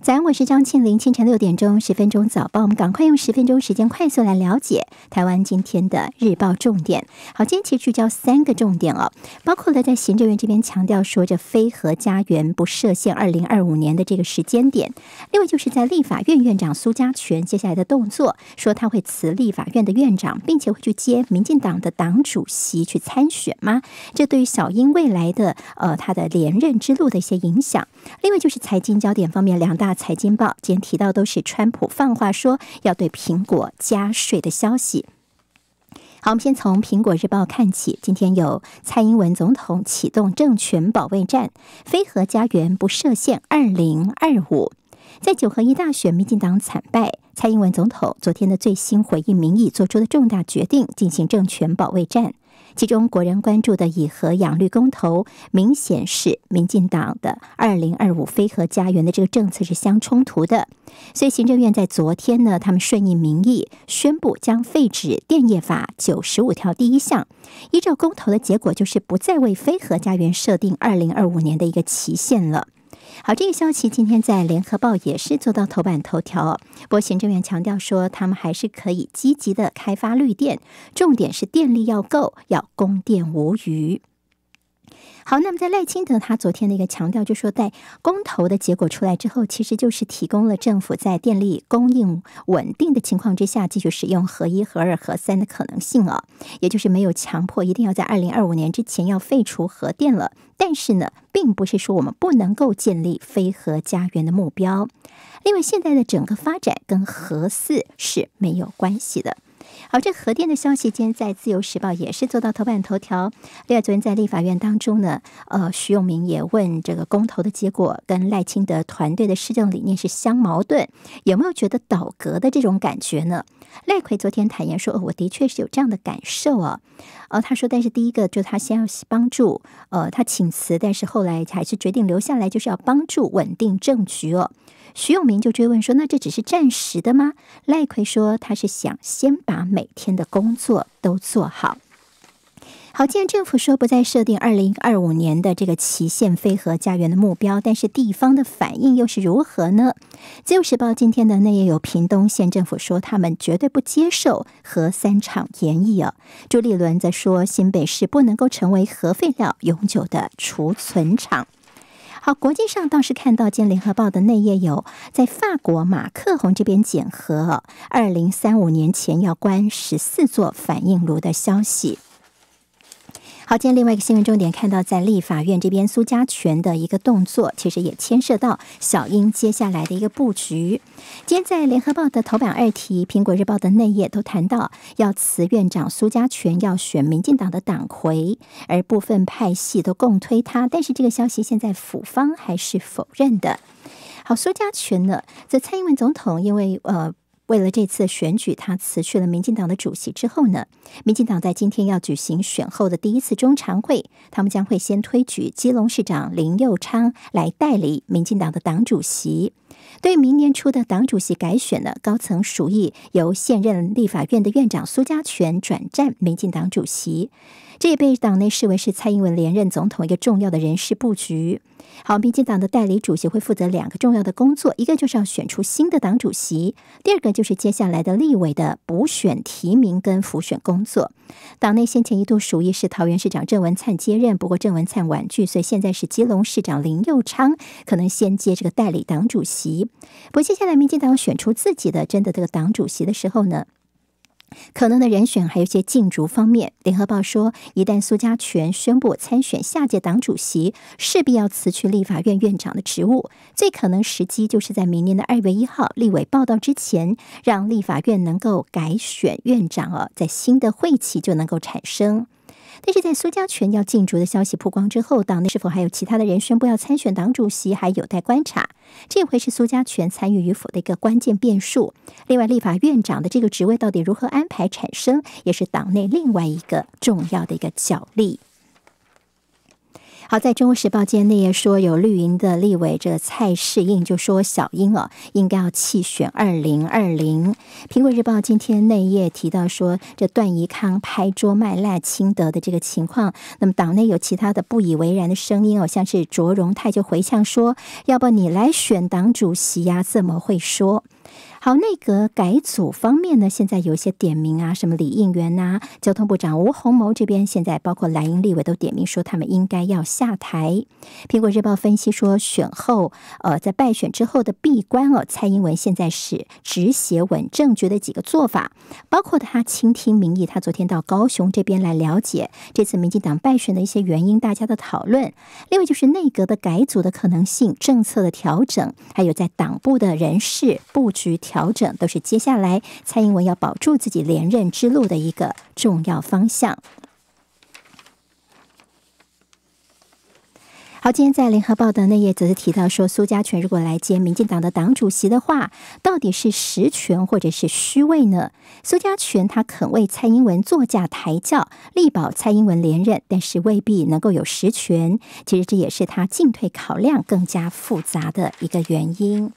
早安，我是张庆林。清晨六点钟十分钟早报，我们赶快用十分钟时间快速来了解台湾今天的日报重点。好，今天其实聚焦三个重点哦，包括了在行政院这边强调说这非核家园不设限二零二五年的这个时间点，另外就是在立法院院长苏家全接下来的动作，说他会辞立法院的院长，并且会去接民进党的党主席去参选吗？这对于小英未来的呃他的连任之路的一些影响。另外就是财经焦点方面两。大财经报今天提到都是川普放话说要对苹果加税的消息。好，我们先从苹果日报看起。今天有蔡英文总统启动政权保卫战，非核家园不设限。二零二五在九合一大选，民进党惨败，蔡英文总统昨天的最新回应民意做出的重大决定，进行政权保卫战。其中，国人关注的以核养绿公投，明显是民进党的“二零二五非核家园”的这个政策是相冲突的。所以，行政院在昨天呢，他们顺应民意，宣布将废止《电业法》九十五条第一项，依照公投的结果，就是不再为非核家园设定二零二五年的一个期限了。好，这个消息今天在联合报也是做到头版头条。过行政院强调说，他们还是可以积极的开发绿电，重点是电力要够，要供电无余。好，那么在赖清德他昨天的一个强调，就说在公投的结果出来之后，其实就是提供了政府在电力供应稳定的情况之下，继续使用核一、核二、核三的可能性哦，也就是没有强迫一定要在二零二五年之前要废除核电了。但是呢，并不是说我们不能够建立非核家园的目标。另外，现在的整个发展跟核四是没有关系的。好，这核电的消息今天在《自由时报》也是做到头版头条。另外，昨天在立法院当中呢，呃，徐永明也问这个公投的结果跟赖清德团队的施政理念是相矛盾，有没有觉得倒戈的这种感觉呢？赖奎昨天坦言说，我的确是有这样的感受啊。呃，他说，但是第一个就他先要帮助，呃，他请辞，但是后来还是决定留下来，就是要帮助稳定政局哦。徐永明就追问说：“那这只是暂时的吗？”赖奎说：“他是想先把每天的工作都做好。”好，既然政府说不再设定二零二五年的这个“期限飞核家园”的目标，但是地方的反应又是如何呢？自由时报今天的那页有屏东县政府说，他们绝对不接受核三厂延役。啊，朱立伦则说新北市不能够成为核废料永久的储存场。好，国际上倒是看到，今联合报》的内页有在法国马克宏这边检核二零三五年前要关十四座反应炉的消息。好，今天另外一个新闻重点，看到在立法院这边，苏家权的一个动作，其实也牵涉到小英接下来的一个布局。今天在联合报的头版二题，苹果日报的内页都谈到要辞院长苏家权，要选民进党的党魁，而部分派系都共推他，但是这个消息现在府方还是否认的。好，苏家权呢，则蔡英文总统因为呃。为了这次选举，他辞去了民进党的主席之后呢，民进党在今天要举行选后的第一次中常会，他们将会先推举基隆市长林佑昌来代理民进党的党主席，对明年初的党主席改选呢，高层署意，由现任立法院的院长苏家全转战民进党主席。这也被党内视为是蔡英文连任总统一个重要的人事布局。好，民进党的代理主席会负责两个重要的工作，一个就是要选出新的党主席，第二个就是接下来的立委的补选提名跟复选工作。党内先前一度属于是桃园市长郑文灿接任，不过郑文灿婉拒，所以现在是基隆市长林佑昌可能先接这个代理党主席。不过接下来民进党选出自己的真的这个党主席的时候呢？可能的人选还有一些竞逐方面。联合报说，一旦苏家全宣布参选下届党主席，势必要辞去立法院院长的职务。最可能时机就是在明年的二月一号，立委报道之前，让立法院能够改选院长哦，在新的会期就能够产生。但是在苏家全要竞逐的消息曝光之后，党内是否还有其他的人宣布要参选党主席，还有待观察。这回是苏家全参与与否的一个关键变数。另外，立法院长的这个职位到底如何安排产生，也是党内另外一个重要的一个角力。好，在《中国时报》今天内页说，有绿营的立委这蔡世应就说：“小英哦，应该要弃选二零二零。”《苹果日报》今天内页提到说，这段宜康拍桌卖赖亲德的这个情况，那么党内有其他的不以为然的声音哦，像是卓荣泰就回呛说：“要不你来选党主席呀？”这么会说。好，内阁改组方面呢，现在有一些点名啊，什么李应元啊，交通部长吴鸿谋这边，现在包括蓝营立委都点名说他们应该要下台。苹果日报分析说，选后呃，在败选之后的闭关哦，蔡英文现在是止血稳政，局的几个做法，包括他倾听民意，他昨天到高雄这边来了解这次民进党败选的一些原因，大家的讨论。另外就是内阁的改组的可能性，政策的调整，还有在党部的人事布局。调整都是接下来蔡英文要保住自己连任之路的一个重要方向。好，今天在联合报的那页则是提到说，苏家权如果来接民进党的党主席的话，到底是实权或者是虚位呢？苏家权他肯为蔡英文作驾抬轿，力保蔡英文连任，但是未必能够有实权。其实这也是他进退考量更加复杂的一个原因。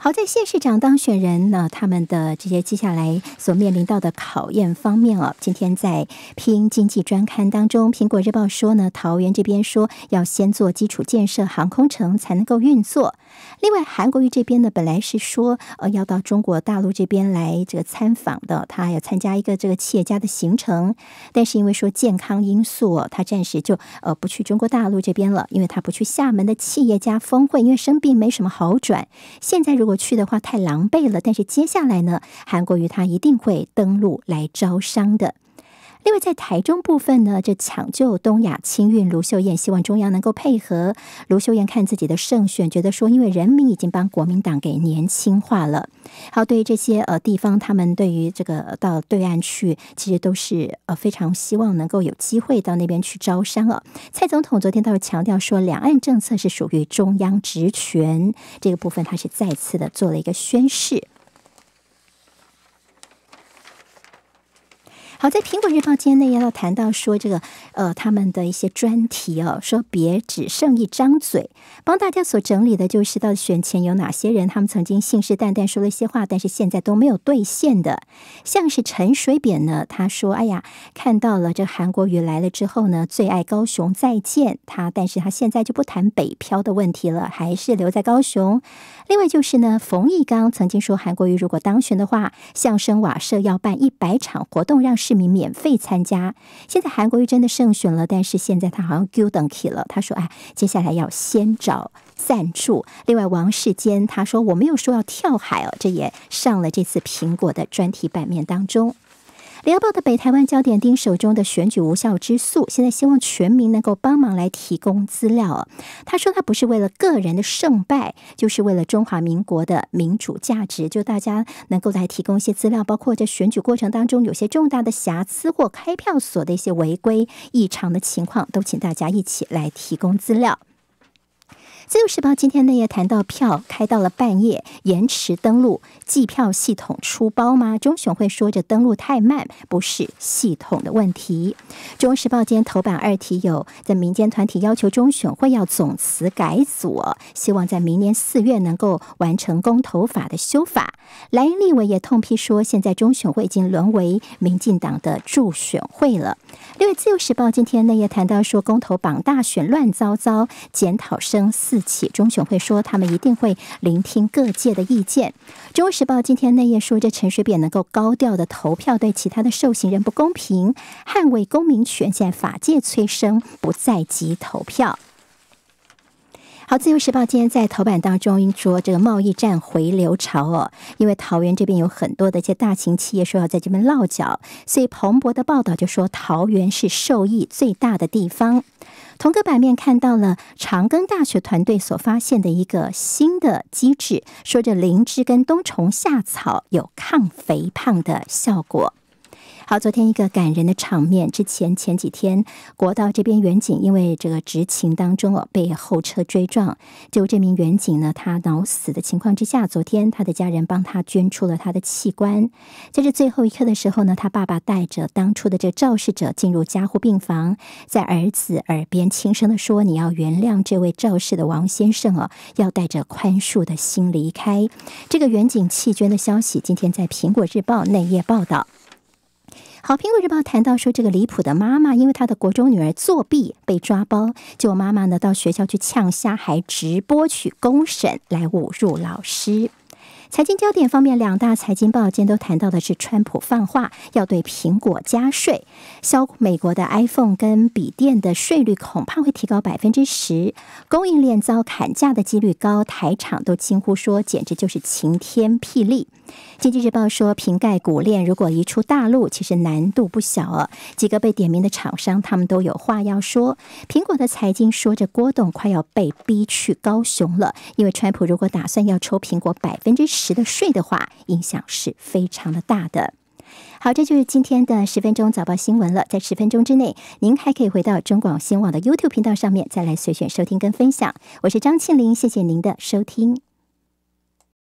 好在县市长当选人呢，他们的这些接下来所面临到的考验方面哦，今天在《拼经济》专刊当中，《苹果日报》说呢，桃园这边说要先做基础建设，航空城才能够运作。另外，韩国瑜这边呢，本来是说呃要到中国大陆这边来这个参访的，他要参加一个这个企业家的行程，但是因为说健康因素，他暂时就呃不去中国大陆这边了，因为他不去厦门的企业家峰会，因为生病没什么好转。现在如过去的话太狼狈了，但是接下来呢，韩国瑜他一定会登陆来招商的。另外，在台中部分呢，这抢救东亚清运卢秀燕，希望中央能够配合。卢秀燕看自己的胜选，觉得说，因为人民已经帮国民党给年轻化了。好，对于这些呃地方，他们对于这个到对岸去，其实都是呃非常希望能够有机会到那边去招商啊。蔡总统昨天倒是强调说，两岸政策是属于中央职权，这个部分他是再次的做了一个宣示。好，在《苹果日报》今天呢，要谈到说这个呃，他们的一些专题哦，说别只剩一张嘴，帮大家所整理的就是到选前有哪些人，他们曾经信誓旦旦说了一些话，但是现在都没有兑现的，像是陈水扁呢，他说：“哎呀，看到了这韩国瑜来了之后呢，最爱高雄再见他。”但是，他现在就不谈北漂的问题了，还是留在高雄。另外就是呢，冯毅刚曾经说，韩国瑜如果当选的话，相声瓦舍要办一百场活动，让。市民免费参加。现在韩国瑜真的胜选了，但是现在他好像 g i l d e n k y 了。他说：“哎，接下来要先找赞助。”另外王世坚他说：“我没有说要跳海哦。”这也上了这次苹果的专题版面当中。《联合报》的北台湾焦点丁手中的选举无效之诉，现在希望全民能够帮忙来提供资料他说，他不是为了个人的胜败，就是为了中华民国的民主价值，就大家能够来提供一些资料，包括在选举过程当中有些重大的瑕疵或开票所的一些违规异常的情况，都请大家一起来提供资料。自由时报今天内页谈到票开到了半夜，延迟登录计票系统出包吗？中选会说这登录太慢，不是系统的问题。中时报今天头版二题有，在民间团体要求中选会要总辞改组，希望在明年四月能够完成公投法的修法。莱茵立委也痛批说，现在中选会已经沦为民进党的助选会了。另外，自由时报今天内页谈到说，公投榜大选乱糟糟，检讨生四。中选会说，他们一定会聆听各界的意见。《中国时报》今天内页说，这陈水扁能够高调的投票，对其他的受刑人不公平，捍卫公民权，在法界催生不再集投票。好，《自由时报》今天在头版当中说，这个贸易战回流潮哦，因为桃园这边有很多的一些大型企业说要在这边落脚，所以蓬勃的报道就说桃园是受益最大的地方。同个版面看到了长庚大学团队所发现的一个新的机制，说这灵芝跟冬虫夏草有抗肥胖的效果。好，昨天一个感人的场面。之前前几天，国道这边远景因为这个执勤当中哦，被后车追撞，就这名远景呢，他脑死的情况之下，昨天他的家人帮他捐出了他的器官。在这最后一刻的时候呢，他爸爸带着当初的这肇事者进入加护病房，在儿子耳边轻声的说：“你要原谅这位肇事的王先生哦，要带着宽恕的心离开。”这个远景弃捐的消息，今天在《苹果日报》内页报道。好，苹果日报谈到说，这个离谱的妈妈，因为她的国中女儿作弊被抓包，就妈妈呢到学校去呛虾，还直播去公审来侮辱老师。财经焦点方面，两大财经报今都谈到的是，川普放话要对苹果加税，削美国的 iPhone 跟笔电的税率，恐怕会提高百分之十，供应链遭砍价的几率高，台厂都惊呼说，简直就是晴天霹雳。经济日报说，瓶盖骨链如果移出大陆，其实难度不小哦。几个被点名的厂商，他们都有话要说。苹果的财经说，这郭董快要被逼去高雄了，因为川普如果打算要抽苹果百分之十的税的话，影响是非常的大的。好，这就是今天的十分钟早报新闻了。在十分钟之内，您还可以回到中广新闻网的 YouTube 频道上面再来随选收听跟分享。我是张庆玲，谢谢您的收听。